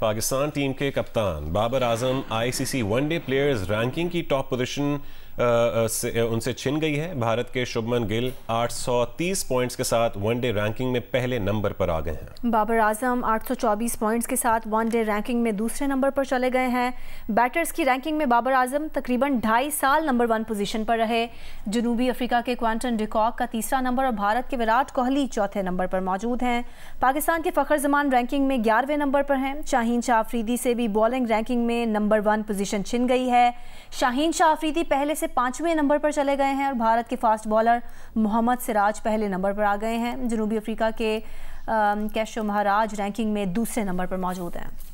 Pakistan team के कप्तान Babar Azam ICC one day players ranking की टॉप पोजीशन से उनसे छिन गई है भारत के शुभमन गिल 830 पॉइंट्स के साथ वनडे रैंकिंग में पहले नंबर पर आ गए हैं बाबर आजम 824 पॉइंट्स के साथ वनडे रैंकिंग में दूसरे नंबर पर चले गए हैं बैटर्स की रैंकिंग में बाबर आजम तकरीबन ढाई साल नंबर वन पोजीशन पर रहे जनूबी अफ्रीका के क्वांटन डिकॉक का तीसरा नंबर और भारत के विराट कोहली चौथे नंबर पर मौजूद हैं पाकिस्तान के फ़खर जमान रैंकिंग में ग्यारहवें नंबर पर हैं शाहीन शाह आफरीदी से भी बॉलिंग रैंकिंग में नंबर वन पोजीशन छिन गई है शाहीन शाह आफरीदी पहले से पांचवें नंबर पर चले गए हैं और भारत के फास्ट बॉलर मोहम्मद सिराज पहले नंबर पर आ गए हैं जनूबी अफ्रीका के कैशो महाराज रैंकिंग में दूसरे नंबर पर मौजूद हैं